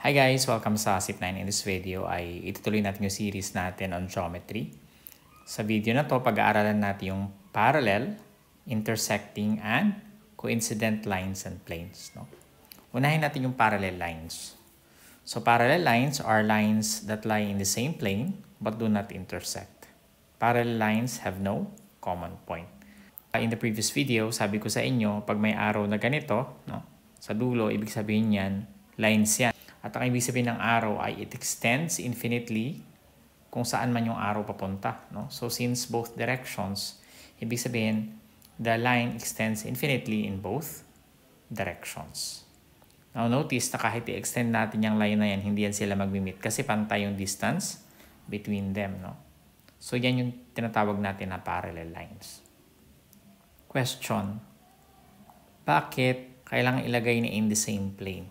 Hi guys! Welcome sa SIP9. In this video ay itutuloy natin yung series natin on geometry. Sa video na to, pag-aaralan natin yung parallel, intersecting, and coincident lines and planes. No? Unahin natin yung parallel lines. So parallel lines are lines that lie in the same plane but do not intersect. Parallel lines have no common point. In the previous video, sabi ko sa inyo, pag may arrow na ganito, no, sa dulo, ibig sabihin yan, lines yan. At ang ibig sabihin ng arrow ay it extends infinitely kung saan man yung arrow papunta. No? So since both directions, ibig sabihin the line extends infinitely in both directions. Now notice na kahit i-extend natin yung line na yan, hindi yan sila mag-meet kasi pantay yung distance between them. No? So yan yung tinatawag natin na parallel lines. Question, bakit kailangan ilagay na in the same plane?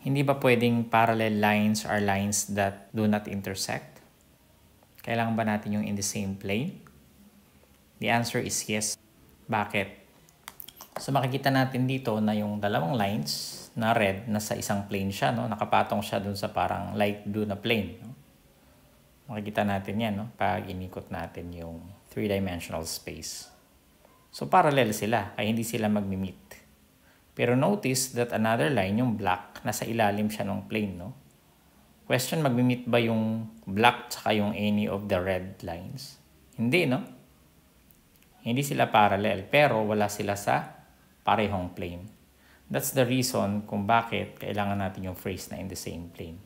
Hindi ba pwedeng parallel lines are lines that do not intersect? Kailangan ba natin yung in the same plane? The answer is yes. Bakit? So makikita natin dito na yung dalawang lines na red na sa isang plane siya, no? Nakapatong siya dun sa parang light blue na plane, no? Makikita natin 'yan, no? Pag inikot natin yung three-dimensional space. So parallel sila, kaya hindi sila magmi-meet. Pero notice that another line, yung black, nasa ilalim siya ng plane, no? Question, magmi-meet ba yung black tsaka yung any of the red lines? Hindi, no? Hindi sila parallel, pero wala sila sa parehong plane. That's the reason kung bakit kailangan natin yung phrase na in the same plane.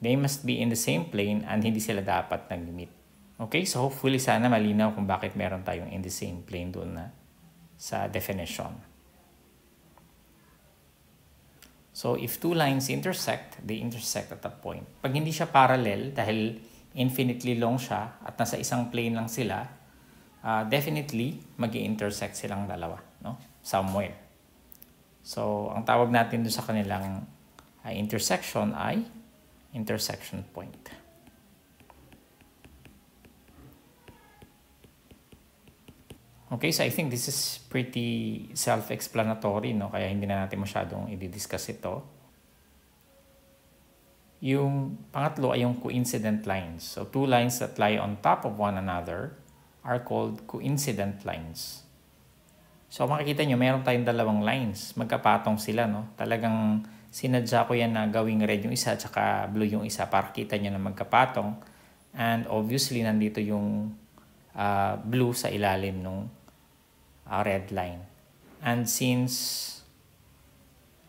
They must be in the same plane and hindi sila dapat nag-meet. Okay, so hopefully sana malinaw kung bakit meron tayong in the same plane doon na sa definition. So, if two lines intersect, they intersect at a point. Pag hindi siya parallel, dahil infinitely long siya at nasa isang plane lang sila, uh, definitely mag intersect silang dalawa no? somewhere. So, ang tawag natin doon sa kanilang uh, intersection ay intersection point. Okay, so I think this is pretty self-explanatory, no? Kaya hindi na natin masyadong i-discuss ito. Yung pangatlo ay yung coincident lines. So two lines that lie on top of one another are called coincident lines. So makikita nyo, meron tayong dalawang lines. Magkapatong sila, no? Talagang sinadya ko yan na gawing red yung isa tsaka blue yung isa para kita nyo na magkapatong. And obviously, nandito yung uh, blue sa ilalim nung a red line. And since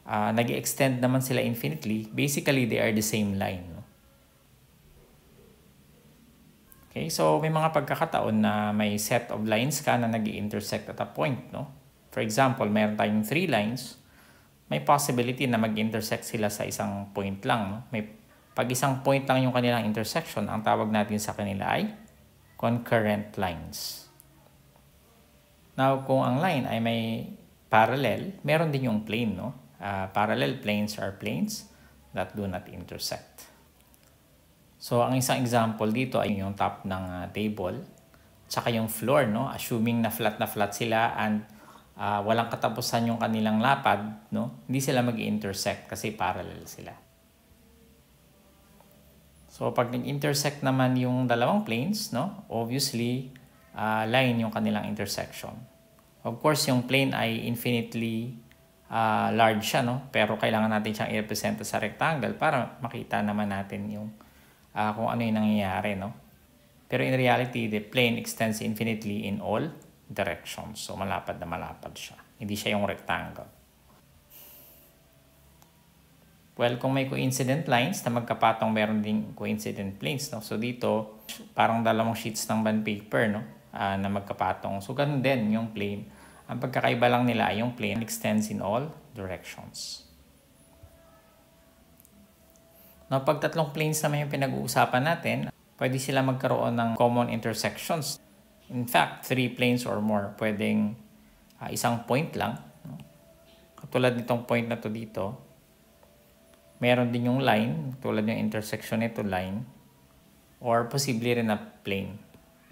uh, nag-extend naman sila infinitely, basically they are the same line. No? Okay, so may mga pagkakataon na may set of lines ka na nag intersect at a point. No? For example, meron tayong three lines, may possibility na mag-intersect sila sa isang point lang. No? May, pag isang point lang yung kanilang intersection, ang tawag natin sa kanila ay concurrent lines. Now, kung ang line ay may parallel, meron din yung plane, no? Uh, parallel planes are planes that do not intersect. So, ang isang example dito ay yung top ng uh, table, tsaka yung floor, no? Assuming na flat na flat sila and uh, walang katapusan yung kanilang lapad, no? Hindi sila mag intersect kasi parallel sila. So, pag nag-intersect naman yung dalawang planes, no? Obviously, uh, line yung kanilang intersection. Of course, yung plane ay infinitely uh, large siya, no? pero kailangan natin siyang i represent sa rectangle para makita naman natin yung uh, kung ano yung nangyayari. No? Pero in reality, the plane extends infinitely in all directions. So malapad na malapad siya. Hindi siya yung rectangle. Well, kung may coincident lines na magkapatong meron ding coincident planes, no? So dito, parang dalawang sheets ng band paper, no? uh, na magkapatong. So, ganun din yung plane. Ang pagkakaiba lang nila ay yung plane extends in all directions. Now, pag tatlong planes naman yung pinag-uusapan natin, pwede sila magkaroon ng common intersections. In fact, three planes or more. Pwedeng uh, isang point lang. No? Katulad nitong point na to dito, meron din yung line, tulad yung intersection nito line, or posibleng rin na plane.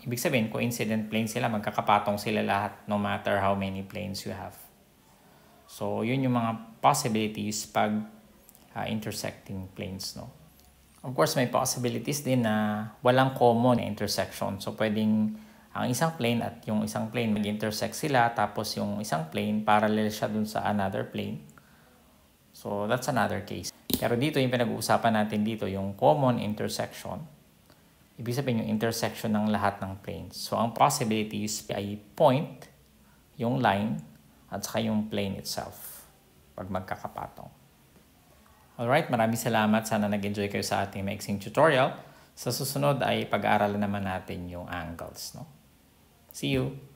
Ibig sabihin, coincident plane sila, magkakapatong sila lahat no matter how many planes you have. So, yun yung mga possibilities pag uh, intersecting planes, no? Of course, may possibilities din na walang common na intersection. So, pwedeng ang isang plane at yung isang plane mag-intersect sila, tapos yung isang plane parallel siya dun sa another plane. So, that's another case. Pero dito, yung pinag-uusapan natin dito, yung common intersection ibig sabihin yung intersection ng lahat ng planes. So, ang possibilities ay point, yung line, at saka yung plane itself pag magkakapatong. Alright, maraming salamat. Sana nag-enjoy kayo sa ating mixing tutorial. Sa susunod ay pag-aaralan naman natin yung angles. No? See you!